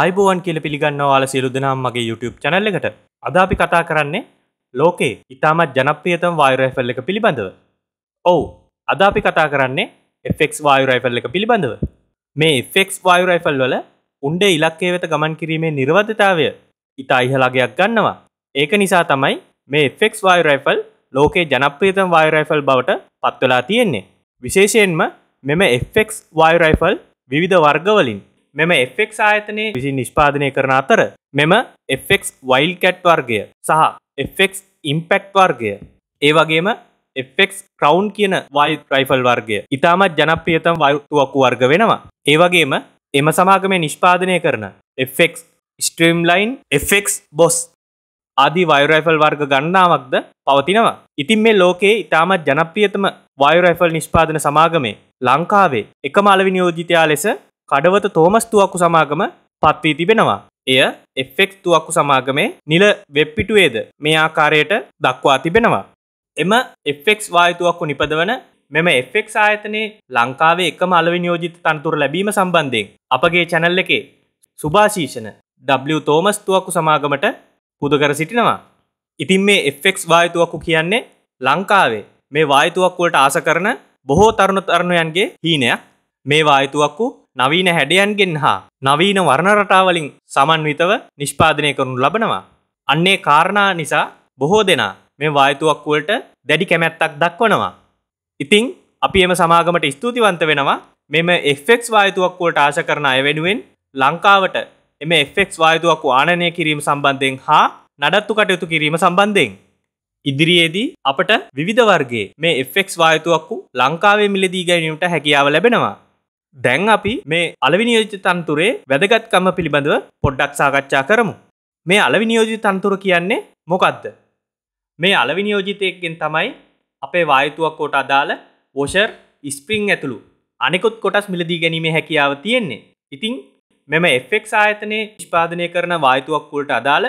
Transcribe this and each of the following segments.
අයිබෝවන් කියල පිළිගන්නව වාල සියලු දෙනාම් මගේ YouTube චැනල්ල එකට අද අපි කතා කරන්නේ ලෝකේ ඉතාමත් ජනප්‍රියතම වායුරයිෆල් එක පිළිබඳව. ඔවු අද අපි කතා කරන්නේ FX වායුරයිෆල් එක පිළිබඳව. මේ FX වායුරයිෆල් වල උන්ඩේ ඉලක්කේ වෙත ගමන් කිරීමේ නිර්වධතාවය ඉතා ඉහලාගයක් ගන්නවා. ඒක නිසා තමයි මේ FX වායුරයිෆල් ලෝකේ ජනප්‍රියතම වායුරයිෆල් බවට පත්වලා තියෙන්නේ. විශේෂයෙන්ම මෙම FX වායුරයිෆල් විවිධ වර්ගවලින් මෙම Fක් ආයතනය විසින් නිෂ්පාදනය කරන අතර මෙම Fx වයිල් කැට් වර්ගය සහ Fx ඉම්පෙක්ට් වර්ගය ඒ වගේම Fx ක්‍රවන්් කියන වයි ්‍රයිෆල් වර්ගය ඉතාමත් ජනප්‍රියතම් වයුතුවක්කු වර්ග වෙනවා ඒවගේම එම සමාගමේ නිෂ්පාදනය කරන Fx ස්ට්‍රීම්ලයින් Fx බොස් ආදී වයුරයිෆල් වර්ග ගන්නාවක්ද පවතිනවා. ඉතින් මේ ලෝකයේ ඉතාමත් ජනප්‍රියතම වයුරයිෆල් නිෂ්පාදන සමාගමේ ලංකාවේ එකම අලවිනියෝජිතයා ලෙස කඩවත තෝමස් තුවක්කු සමාගම පත්වී තිබෙනවා. එය එෆෙක් තුවක්කු සමාගමේ නිල වෙබ්පිටුවේද මේ ආකාරයට දක්වා තිබෙනවා. එම එෆෙක්ස් වායතුවක්කු නිපදවන මෙම එෆෙක් ආයතනයේ ලංකාවේ එකම අලවිනියෝජිත තනතුර ලැබීම සම්බන්ධයෙන් අපගේ චැනල් එකේ සුභාශීෂණ W තෝමස් තුවක්කු සමාගමට පුදකර සිටිනවා. ඉතින් මේ එෆෙක් වායතුවක්කු කියන්නේ ලංකාවේ මේ වායතුවක්කුවට ආස කරන බොහෝ තරුණ තරුණයන්ගේ හීනයක් මේ වායතුවක්කු නවීන හැඩයන්ගෙන් හා නවීන වර්ණරටාවලින් සමන්විතව නිෂ්පාදනය කරනු ලබනවා. අන්නේ කාරණා නිසා බොහෝ දෙනා මේ වායතුවක් වලට දැඩි කැමැත්තක් දක්වනවා. ඉතිං අපි එම සමාගමට ස්තුතිවන්ත වෙනවා මෙම එෆෙක්ස් වායතුවක් වලට ආශ කරන අය වෙනුවෙන් ලංකාවට එම එෆෙක්ස් වායතුවක් ආනනය කිරීම සම්බන්ධයෙන් හා නඩත්තු කටයුතු කිරීම සම්බන්ධයෙන්. ඉදිරියේදී අපට විවිධ වර්ගේ මේ එෆෙක්ස් වායතුවක්කු ලංකාවේ මිලදී ගැනීමට හැකියාව ලැබෙනවා. දැන් අපි මේ අලවිනියෝජිත තන්තුරේ වැදගත්කම පිළිබඳව පොඩ්ඩක් සාකච්ඡා කරමු. මේ අලවිනියෝජිත තන්තුර කියන්නේ මොකක්ද. මේ අලවිනියෝජිතයක්ගෙන් තමයි අපේ වායතුවක් කොට අදාළ වෝෂර් ඉස්ප්‍රිං ඇතුළු අනෙකුත් කොටස් මිලදී ගැනීම හැකියාව තියෙන්නේ. ඉතිං මෙම එෆෙක් ආයතනය නිෂ්පාදනය කරන වායතුවක් කොට අදාළ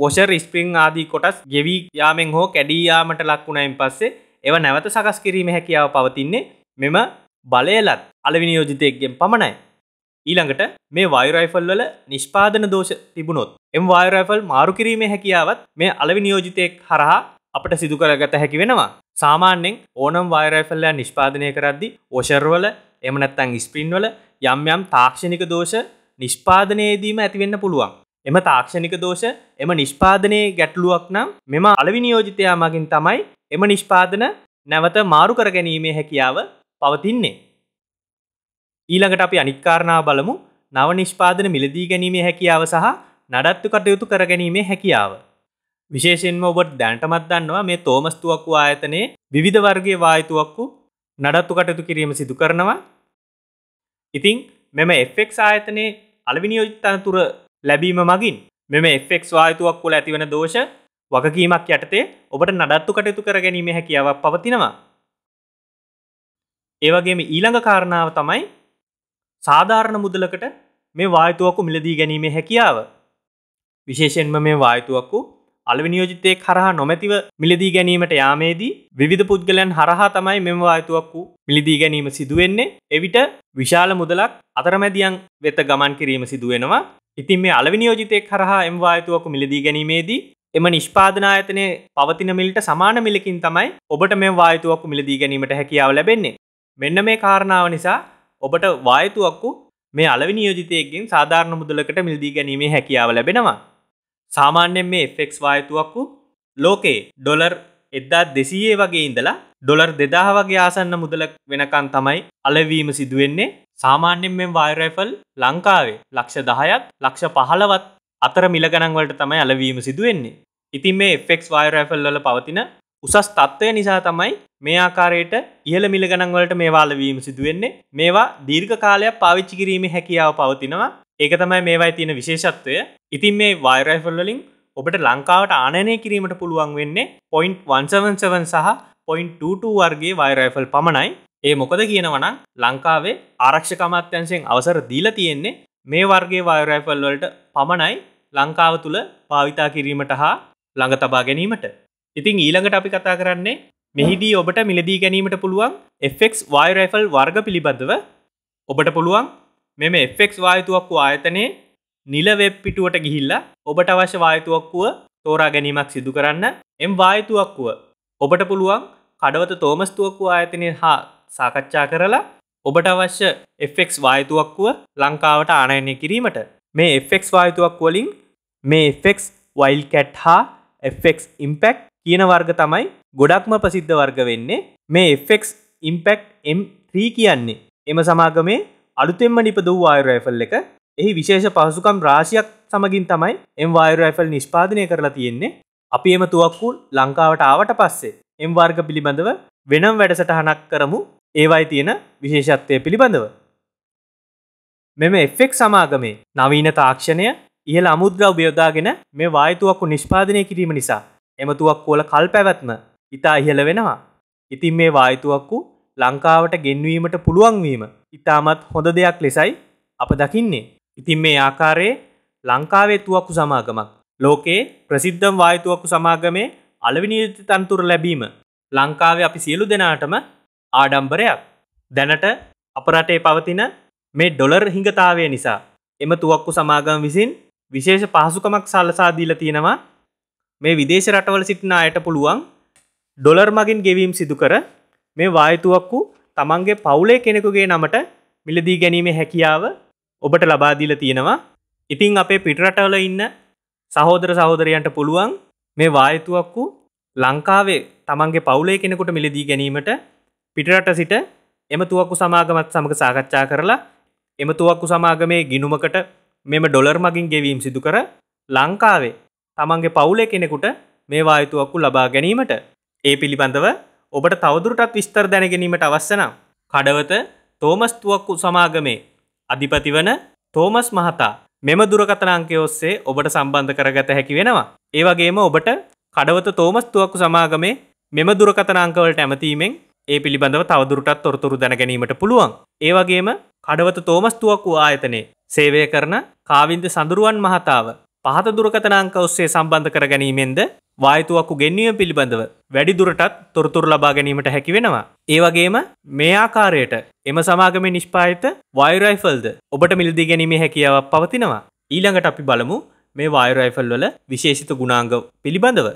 වෝෂර් ඉස්ප්‍රිං ආදී කොටස් ගෙවී යාමෙන් හෝ කැඩීයාමට ලක්වුණයින් පස්සේ එව නැවත සකස් කිරීම හැකියාව පවතින්නේ මෙම බලයලත් අලවිනියෝජිතයක්ගෙන් පමණයි. ඊළඟට මේ වයිරයිෆල්වල නිෂ්පාදන දෝෂ තිබුණොත්. එම් වයිරයිෆල් මාරුකිරීමේ හැකියාවත් මේ අලවිනියෝජිතයෙක් හරහා අපට සිදුකරගත හැකි වෙනවා. සාමාන්‍යෙන් ඕනම් වයිරයිෆල්ලයා නිෂ්පාදනය කරද්දි ඕෂර්වල එමනැත්තං ස්පින්වල යම් යම් තාක්ෂණික දෝෂ නිෂ්පාදනයේදීම ඇතිවෙන්න පුළුවන්. එම තාක්ෂණික දෝෂ එම නිෂ්පාදනයේ ගැටලුවක් නම් මෙම අලවිනියෝජිතයා මගින් තමයි එම නිෂ්පාදන නැවත මාරු කරගැනීමේ හැකියාව පවතින්නේ. ඊළඟට අපි අනිත්කාරණා බලමු නව නිෂ්පාදන මිලදී ගැනීමේ හැකියාව සහ නඩත්තු කටයුතු කරගැනීමේ හැකියාව. විශේෂෙන්ම ඔබට දැන්ටමත් දන්නවා මේ තෝමස්තුවක්කු ආයතනයේ විධ වර්ගේ වායතුවක්කු නඩත්තු කටයුතු කිරීම සිදු කරනවා. ඉතිං මෙම එෆෙක් ආයතනයේ අලවිනියෝජිතනතුර ලැබීම මගින් මෙම එෆෙක් වායතුවක්කුල ඇතිවන දෝෂ වගකීමක් යටතේ ඔබට නඩත්තු කටයුතු කරගැනීම හැකියාවක් පවතිනවා. ඒවගේම ඊළඟ කාරණාව තමයි සාධාරණ මුදලකට මේ වායතුවක්කු මිලදී ගැනීම හැකියාව. විශේෂෙන්ම මේ වායතුවක්කු අලවිනියෝජිතය හරහා නොමැතිව මිලදී ගැනීමට යාමේදී විධ පුද්ගලයන් හරහා තමයි මෙම වායතුවක්කු මිලදී ගැනීම සිදුවෙන්නේ එවිට විශාල මුදලක් අතරමැදියන් වෙත ගමන් කිරීම සිදුවෙනවා ඉතින් මේ අලවිනියෝජිතය හරහා එම වායතුවක්කු මිලදී ගැනීමේදී එම නිෂ්පාදනායතනය පවතින මිලට සමාන මිලකින් තමයි ඔබට මේ වායතුවක්කු මිලදී ගැනීමට හැකියාව ලැබෙන්නේ මෙන්න මේ කාරණාව නිසා ඔබට වායතුවක්කු මේ අලවි නියෝජිතයකින් සාධාරණ මුදලකට මිල්දී ගැනීමේ හැකියාව ලැබෙනවා. සාමාන්‍යෙන් මේ ෆෙක්ස් වායතුවක්කු ලෝකේ ඩොලර් එද්දා දෙසයේ වගේ ඉඳලා ඩොලර් දෙදාහ වගේ ආසන්න මුදලක් වෙනකන් තමයි අලවීම සිදුවෙන්නේ සාමාන්‍යෙන් මෙ වායරයිෆල් ලංකාවේ ලක්ෂ දහයත් ලක්ෂ පහලවත් අතර මිලගණන්වලට තමයි අලවීම සිදුවෙන්නේ. ඉතින් මේ ෆෙක්ස් වායරයිෆල් වල පවතින උසස් තත්ත්වය නිසා තමයි මේ ආකාරයට ඉහළ මිල ගණන්වලට මේවාලවීම සිදුවෙන්නේ මේවා දීර්ඝ කාලයක් පාවිච්චි කිරීම හැකියාව පවතිනවා ඒක තමයි මේවයි තියෙන විශේෂත්වය ඉතින් මේ වයිරයිෆල්ලින් ඔබට ලංකාවට ආනයනය කිරීමට පුළුවන් වෙන්නේ පොයින්් 177 සහ පොයින්් 22 වර්ගේ වයිරයිෆල් පමණයි ඒ මොකද කියනවනම් ලංකාවේ ආරක්ෂකමත්‍යන්සයෙන් අවසර දීලා තියෙන්නේ මේ වර්ගේ වයරයිෆල් වලට පමණයි ලංකාව තුළ පාවිතා කිරීමට හා ළඟ තබා ගැනීමට ඉතින් ඊළඟට අපි කතා කරන්නේ මෙහිදී ඔබට මිලදී ගැනීමට පුළුවන් Fක් වායරයිෆල් වර්ග පිළිබඳව ඔබට පුළුවන් මෙම Fක් වායතුවක් වූ ආයතනයේ නිල වෙබ් පිටුවට ගිහිල්ලා ඔබට අවශ්‍ය වායතුවක්කුව තෝරා ගැනීමක් සිදු කරන්න එම් වායතුවක්කුව ඔබට පුළුවන් කඩවත තෝමස්තුවක්කු ආයතනය හා සාකච්ඡා කරලා ඔබට අවශ්‍ය Fක් වායතුවක්කුව ලංකාවට ආනයනය කිරීමට මේ Fක් වායතුවක් වලින් මේ Fක් වයිල් කැට් හා Fක් ඉම්පෙක්් කියන වර්ග තමයි ගොඩක්ම ප්‍රසිද්ධ වර්ග වෙන්නේ මේ Fx ඉම්පෙක්් M3 කියන්නේ එම සමාගමේ අලුතෙන්ම නිපද වූ ආයුරයිෆල් එක එහි විශේෂ පහසුකම් රාශියක් සමගින් තමයි එම් වායුරයිෆල් නිෂ්පාදනය කරලා තියෙන්නේ අපි එම තුවක්කු ලංකාවට ආවට පස්සේ එම් වර්ග පිළිබඳව වෙනම් වැඩසටහනක් කරමු ඒවයි තියෙන විශේෂත්වය පිළිබඳව මෙම එෆෙක් සමාගමේ නවීන තාක්ෂණය ඉහළ අමුද්‍රව්‍යයෝදාගෙන මේ වායතුවක්කු නිෂ්පාදනය කිරීම නිසා එමතුවක් කෝල කල් පැවැත්ම ඉතා ඉහළ වෙනවා. ඉතින් මේ වායතුවක්කු ලංකාවට ගෙන්වීමට පුළුවන්වීම ඉතාමත් හොඳ දෙයක් ලෙසයි අප දකින්නේ. ඉතින් මේ ආකාරයේ ලංකාවේ තුවක්කු සමාගමක්. ලෝකයේ ප්‍රසිද්ධම් වායතුවක්කු සමාගමේ අලවිනිීති තන්තුර ලැබීම. ලංකාවේ අපි සියලු දෙනාටම ආඩම්බරයක්. දැනට අපරටේ පවතින මේ ඩොලර් හිඟතාවය නිසා එම තුවක්කු සමාගම් විසින් විශේෂ පහසුකමක් සල්ලසාදීල තියෙනවා මේ විදේශ රටවල සිටින අයට පුළුවන් ඩොලර් මගින් ගෙවීම් සිදුකර මේ වායතුවක්කු තමන්ගේ පවුලේ කෙනෙකුගේ නමට මිලදී ගැනීමේ හැකියාව ඔබට ලබාදීල තියෙනවා ඉතිං අපේ පිටරටවල ඉන්න සහෝදර සහෝදරයන්ට පුළුවන් මේ වායතුවක්කු ලංකාවේ තමන්ගේ පවුලේ කෙනෙකුට මිලදී ගැනීමට පිටරට සිට එමතුවක්කු සමාගමත් සමඟ සාකච්ඡා කරලා එමතුවක්කු සමාගමේ ගිනුමකට මෙම ඩොලර් මගින් ගෙවීම් සිදු කර ලංකාවේ තමන්ගේ පවුලෙ කෙනෙකුට මේ වායුතුවක්කු ලබා ගැනීමට ඒ පිළිබඳව ඔබට තවදුරටත් විස්තර දැනගැනීමට අවස්සනම් කඩවත තෝමස් තුවක්කු සමාගමේ අධිපති වන තෝමස් මහතා මෙම දුරකතනාංකය ඔස්සේ ඔබට සම්බන්ධ කරගත හැකි වෙනවා. ඒ වගේම ඔබට කඩවත තෝමස් තුවක්කු සමාගමේ මෙම දුරකතනාංකවලට ඇමතීමෙන් ඒ පිළිබඳව තවදුරටත් තොරතුරු දැනගැනීමට පුළුවන්. ඒ වගේම කඩවත තෝමස් තුවක්කු ආයතනයේ සේවය කරන කාවින්ද සඳරුවන් මහතාව පහත දුරකතනාංක ඔස්සේ සම්බන්ධ කර ගැනීමෙන්ද වායතුවක්කු ගෙන්වීම පිළිබඳව වැඩි දුරටත් තොරතුරු ලබා ගැනීමට හැකි වෙනවා. ඒ වගේම මේ ආකාරයට එම සමාගමේ නිෂ්පායිත වයරයිෆල්ද ඔබට මිලදී ගැනීමේ හැකියාවක් පවතිනවා. ඊළඟට අපි බලමු මේ වයරයිෆල් වල විශේෂිත ගුණාංග පිළිබඳව.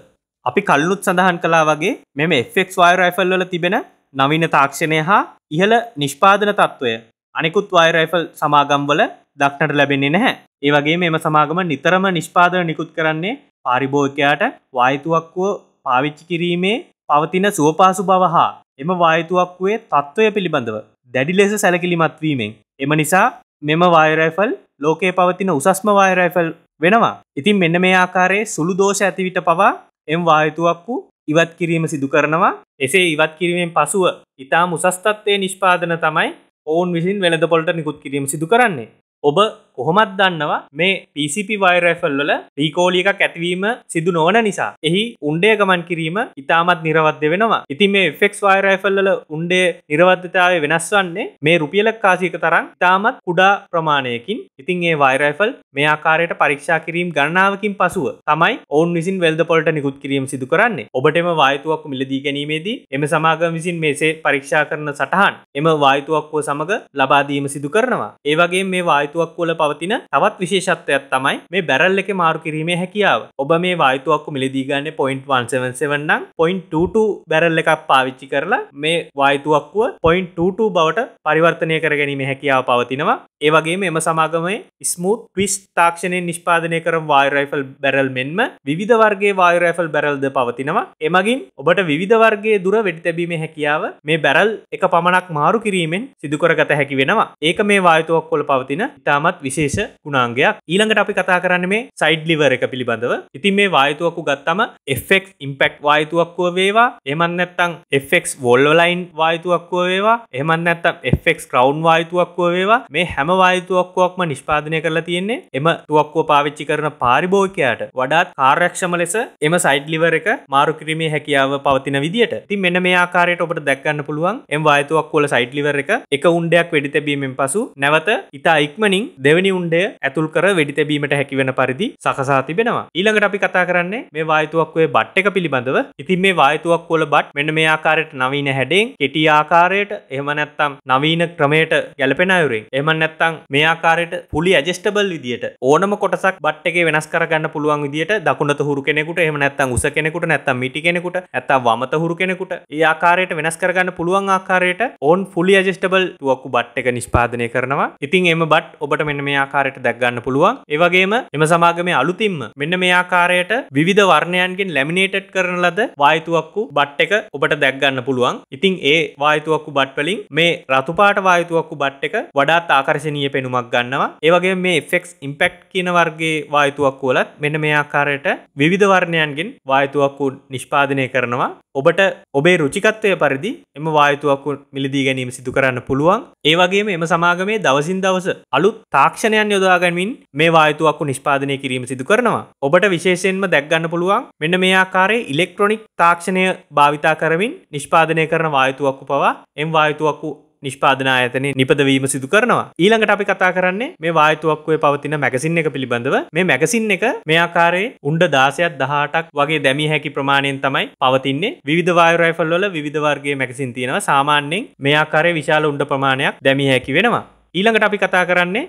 අපි කල්ලුත් සඳහන් කලා වගේ මෙම FX වයරයිෆල් වල තිබෙන නවීන තාක්ෂණය හා ඉහළ නිෂ්පාදන තත්ත්වය අනිකුත් වයරයිෆල් සමාගම්වල දක්නට ලැබෙන්නේ නැහැ. ඒවගේ මෙම සමාගම නිතරම නිෂ්පාදන නිකුත් කරන්නේ පාරිභෝගකයාට වායතුවක්කුව පාවිච්චි කිරීමේ පවතින සුවපාසු බව හා එම වායතුවක්වේ තත්ත්වය පිළිබඳව දැඩි ලෙස සැලකිලිමත්වීමෙන්. එම නිසා මෙම වායරයිෆල් ලෝකයේ පවතින උසස්ම වායරයිෆල් වෙනවා. ඉතින් මෙන්න මේ ආකාරයේ සුළු දෝෂ ඇතිවිට පවා එම් වායතුවක්කු ඉවත් කිරීම සිදු කරනවා. එසේ ඉවත් කිරීමෙන් පසුව ඉතා මුසස්තත්වය නිෂ්පාදන තමයි ඔවුන් විසින් වෙළඳ පොලට නිකුත් කිරීම සිදු කරන්නේ ඔබ කොහොමත් දන්නවා මේ පිසිපි වයිරයිෆල්වල රීකෝලියක ඇතිවීම සිදු නොවන නිසා එහි උන්ඩේ ගමන් කිරීම ඉතාමත් නිරවද්‍ය වෙනවා ඉතින් මේ ෆෙක්ස් වයිරයිෆල්ල උන්ඩේ නිරවද්‍යතාව වෙනස් වන්නේ මේ රුපියලක් කාසියක තරම් ඉතාමත් කුඩා ප්‍රමාණයකින් ඉතින් ඒ වයිරයිෆල් මේ ආකාරයට පරීක්ෂා කිරීම් ගණනාවකින් පසුව තමයි ඔවන් විසින් වෙල්ද පොලට නිකුත් කිරීම සිදු කරන්නේ ඔබටම වායතුවක් මිලදී ගැනීමේදී එම සමාගම විසින් මේසේ පරීක්ෂා කරන සටහන් එම වායතුවක්කෝ සමඟ ලබාදීම සිදු කරනවා ඒවගේ මේ වායතුවක් වල ප පවතින තවත් විශේෂත්වයක් තමයි මේ බැරල් එක මාරු කිරීමේ හැකියාව ඔබ මේ වායතුවක්කු මිලදීගන්න පොයින්ට් වන්සවන්සවන්නම් පොයින්ටූ බැරල් එකක් පාවිච්චි කරලා මේ වායතුවක්කුව පොයින්ටූ බවට පරිවර්තනය කර ගැනීම හැකියාව පවතිනවා ඒවගේ මෙම සමාගමේ ස්මූත් ටවිස් තාක්ෂණය නිෂ්පාදනය කරම් වායරයිෆල් බැරල් මෙන්ම විධවර්ගේ වායරයිෆල් බැරල්ද පවතිනවා එමගින් ඔබට විධවර්ගේ දුර වෙඩි තැබීම හැකියාව මේ බැරල් එක පමණක් මාරු කිරීමෙන් සිදුකරගත හැකි වෙනවා ඒක මේ වායතුවක් කොල පවතින ඉතාමත් විශ විශේෂ ගුණාංගයක් ඊළඟට අපි කතා කරන්න මේ සයිඩ් ලිවර එක පිළිබඳව ඉතින් මේ වායතුවක්කු ගත්තම එෆෙක් ඉම්පෙක්් වායතුවක්කුව වේවා එමන්නත්තං එෆෙක් වොල්ලලයින් වායතුවක්කුව වේවා එමන්නත්තම් එෆෙක් ක්‍රවන්් වායතුවක්කුව වේවා මේ හැම වායතුවක්කුවක්ම නිෂ්පාදනය කරලා තියෙන්නේ එම තුවක්කුව පාවිච්චි කරන පාරිභෝකයාට වඩාත් කාර්යක්ෂම ලෙස එම සයිඩ් ලිවර එක මාරු කිරීමේ හැකියාව පවතින විදිට ති මෙන්න මේ ආකාරයට ඔබට දැක්ගන්න පුළුවන් එම් වායතුවක්කුවල සයිට්ලිවර එක එක උන්ඩයක් වෙඩි තැබීමෙන් පසු නැවත ඉතා ඉක්මනින් දෙවනි දෙවනි උන්ඩය ඇතුල් කර වෙඩි තැබීමට හැකිවන පරිදි සකසා තිබෙනවා ඊළඟට අපි කතා කරන්නේ මේ වායතුවක්වේ බට් එක පිළිබඳව ඉතින් මේ වායතුවක් කොල බට් මෙන්න මේ ආකාරයට නවීන හැඩෙන් කෙටි ආකාරයට එහම නැත්තම් නවීන ක්‍රමයට ගැලපෙන අයුරෙන් එම නැත්තං මේ ආකාරයට පුලි ඇජෙස්ටබල් විදිට ඕනම කොටසක් බට් එක වෙනස් කරගන්න පුළුවන් විදිට දකුණට හුරු කෙනෙකුට එම නැත්තං උස කෙනෙකුට නැත්තම් මිටි කෙනෙකුට ඇත්තම් වමත හුරු කෙනෙකුට ඒ ආකාරයට වෙනස් කරගන්න පුළුවන් ආකාරයට ඕන් ෆුලි ඇජෙස්ටබල් තුවක්කු බට් එක නිෂ්පාදනය කරනවා ඉතින් එම බට් ඔබට මෙන්න මේ මේ ආකාරයට දැක්ගන්න පුළුවන් ඒවගේම එම සමාගම අලුතින්ම මෙන්න මේ ආකාරයට විධ වර්ණයන්ගෙන් ලැමිනේටඩ් කරන ලද වායතුවක්කු බට් එක ඔබට දැක්ගන්න පුළුවන් ඉතින් ඒ වායතුවක්කු බට්වලින් මේ රතුපාට වායතුවක්කු බට් එක වඩාත් ආකර්ශනීය පෙනුමක් ගන්නවා ඒවගේ මේ ෆෙක්ස් ඉම්පෙක්් කියන වර්ගේ වායතුවක්කුවලත් මෙන්න මේ ආකාරයට විධ වර්ණයන්ගෙන් වායතුවක්කු නිෂ්පාදනය කරනවා ඔබට ඔබේ රුචිකත්වය පරිදි එම වායතුවක් මිලදී ගැනීම සිදු කරන්න පුළුවන් ඒවගේ එම සමාගමේ දවසින් දවස අලුත් තාක්ෂණයන් යොදාගැමින් මේ වායතුවක්කු නිෂ්පාදනය කිරීම සිදු කරනවා ඔබට විශේෂයෙන්ම දැක්ගන්න පුළුවන් මෙන්න මේ ආකාරයේ ඉලෙක්ට්‍රොනික් තාක්ෂණය භාවිතා කරමින් නිෂ්පාදනය කරන වායතුවක්කු පවා එම් වායතුවක්කු නිෂ්පාදනා ඇතන නිපදවීම සිදු කරනවා ඊළඟට අපි කතා කරන්නේ මේ වායතුවක්වේ පවතින මැගසින් එක පිළිබඳව මේ මැගසින් එක මේ ආකාරයේ උන්ඩ දාසයක් දහටක් වගේ දැමි හැකි ප්‍රමාණයෙන් තමයි පවතින්නේ විධවායරයිෆල්ල විධවර්ගේ මැගසින් තියෙනවා සාමාන්‍යෙන් මේ ආකාරය විශාල උන්ඩ ප්‍රමාණයක් දැමි හැකි වෙනවා ඊළඟට අපි කතා කරන්නේ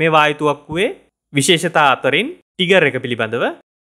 මේ වායතුවක්කුවේ විශේෂතා අතරින් ටිගර් එක පිළිබඳව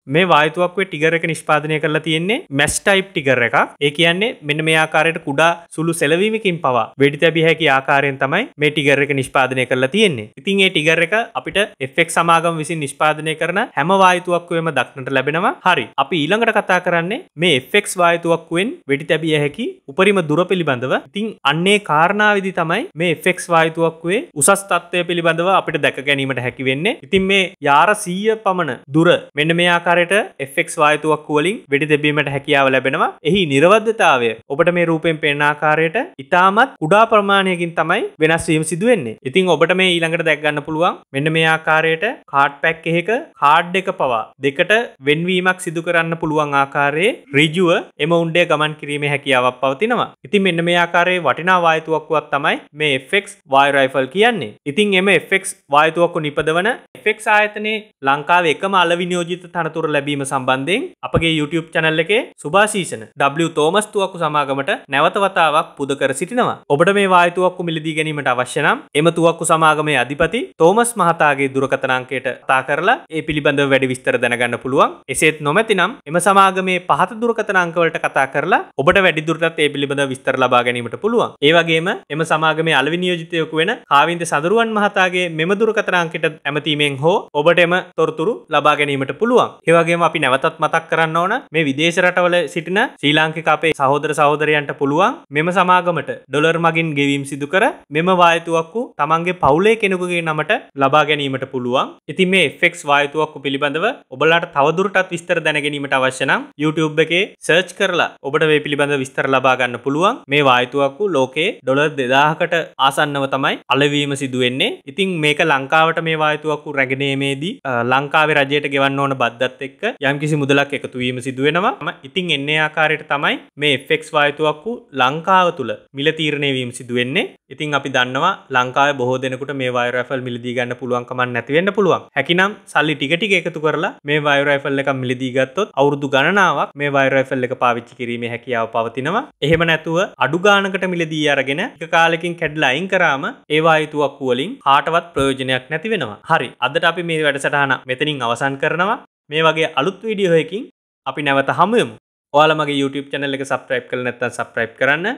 මේ වායතුවක්ේ ටිගර එක නිෂ්පාදනය කරලා තියෙන්නේ මැස් ටයිප් ටිගර එක ඒ කියන්නේ මෙන්න මේ ආකාරයට කුඩා සුළු සැලවීමකින් පවා වෙඩි තැබි හැකි ආකාරයෙන් තමයි මේ ටිගර එක නිෂ්පාදනය කරලා තියෙන්නේ ඉතින් ඒ ටිගර එක අපිට එෆෙක් සමාගම් විසින් නිෂ්පාදනය කරන හැම වායතුවක්කුවම දක්නට ලැබෙනවා හරි අපි ඊළඟට කතා කරන්නේ මේ එෆෙක්ස් වායතුවක්කුවෙන් වෙඩි තැබිය හැකි උපරිම දුර පිළිබඳව ඉතින් අන්නේ කාරණාවදි තමයි මේ එෆෙක්ස් වායතුවක්වේ උසස් තත්වය පිළිබඳව අපිට දැක ගැනීමට හැකි වෙන්නේ ඉතින් මේ යාර සීය පමණ දුර මෙන්න මේ ආකාර ආකාරයට එෆෙක් වායතුවක් වලින් වෙඩි දෙබීමට හැකියාව ලැබෙනවා එහි නිර්වද්ධතාවය ඔබට මේ රූපෙන් පෙන්න ආකාරයට ඉතාමත් උඩා ප්‍රමාණයකින් තමයි වෙනස් වීම සිදුවෙන්නේ ඉතින් ඔබට මේ ඊළඟට දැක්ගන්න පුළුවන් මෙන්න මේ ආකාරයට කාඩ් පැක් එකක කාඩ් එක පවා දෙකට වෙන්වීමක් සිදු කරන්න පුළුවන් ආකාරයේ රිජුව එම උන්ඩේ ගමන් කිරීම හැකියාවක් පවතිනවා ඉතින් මෙන්න මේ ආකාරයේ වටිනා වායතුවක්කුවක් තමයි මේ එෆෙක් වායරයිෆල් කියන්නේ ඉතින් එම එෆෙක් වායතුවක්කු නිපදවන එෆෙක් ආයතනයේ ලංකාව එකම අලවිනියෝජිත තනතු තොරතුර ලැබීම සම්බන්ධයෙන් අපගේ YouTube චැනල් එකේ සුභාශීෂණ W තෝමස්තුවක්කු සමාගමට නැවතවතාවක් පුද කර සිටිනවා. ඔබට මේ වායතුවක්කු මිලදී ගැනීමට අවශ්‍යනම් එම තුවක්කු සමාගමේ අධිපති තෝමස් මහතාගේ දුරකතනාංකයට තා කරලා ඒ පිළිබඳ වැඩි විස්තර දැනගන්න පුළුවන්. එසේත් නොමැතිනම් එම සමාගමේ පහත දුරකතනාංකවලට කතා කරලා ඔබට වැඩිදුරටත් ඒ පිළිබඳ විස්තර ලබා ගැනීමට පුළුවන්. ඒ වගේම එම සමාගමේ අලවි නියෝජිතයෙකු වෙන කාවින්ද සඳරුවන් මහතාගේ මෙම දුරකතනාංකයට ඇමතීමෙන් හෝ ඔබට එම තොරතුරු ලබා ගැනීමට පුළුවන්. ඒවගේම අපි නැවතත් මතක් කරන්න ඕන මේ විදේශ රටවල සිටින ශ්‍රී ලාංකික අපේ සහෝදර සහෝදරයන්ට පුළුවන් මෙම සමාගමට ඩොලර් මගින් ගෙවීම් සිදු කර මෙම වායතුවක්කු තමන්ගේ පවුලේ කෙනෙකුගේ නමට ලබා ගැනීමට පුළුවන් ඉතින් මේ ෆෙක්ස් වායතුවක්කු පිළිබඳව ඔබලාට තවදුරටත් විස්තර දැනගැනීමට අවශ්‍යනම් YouTube එකේ සර්ච් කරලා ඔබට වේ පිළිබඳ විස්තර ලබාගන්න පුළුවන් මේ වායතුවක්කු ලෝකේ ඩොලර් දෙදාහකට ආසන්නව තමයි අලවීම සිදුවෙන්නේ ඉතින් මේක ලංකාවට මේ වායතුවක්කු රැගෙනීමේදී ලංකාවේ රජයට ගෙවන්න ඕන බද්දත් මුදලත් එක්ක යම් කිසි මුදලක් එකතුවීම සිදුවෙනවා ඉතින් එන්නේ ආකාරයට තමයි මේ ෆෙක්ස් වායතුවක්කු ලංකාව තුළ මිල තීරණයවීම සිදුවෙන්නේ ඉතින් අපි දන්නවා ලංකාව බොහෝ දෙනකට මේ වයරෆල් මිලදී ගන්න පුළුවන්කමන් නැතිවෙන්න පුළුවන් හැකිනම් සල්ලි ටිකටි එකතු කරලා මේ වයරයිෆල් එක මිලදීගත්තොත් අවුරදු ගණනාවක් මේ වයරයිෆල් එක පාවිච්චි කිරීම හැකියාව පවතිනවා එහෙම නැතුව අඩුගානකට මිලදී අරගෙන එක කාලකින් කැඩ්ලයින් කරාම ඒවායතුවක් වුවලින් හාටවත් ප්‍රයෝජනයක් නැති වෙනවා හරි අදට අපි මේ වැඩසටහන මෙතනින් අවසන් කරනවා මේ වගේ අලුත් වීඩියෝහයකින් අපි නැවත හමුයමු ඔයාලමගේ YouTube චැනල එක සබස්ක්‍රයිබ් කළ නැත්තන් සබස්ක්‍රයිබ් කරන්න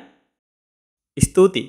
ස්තුතියි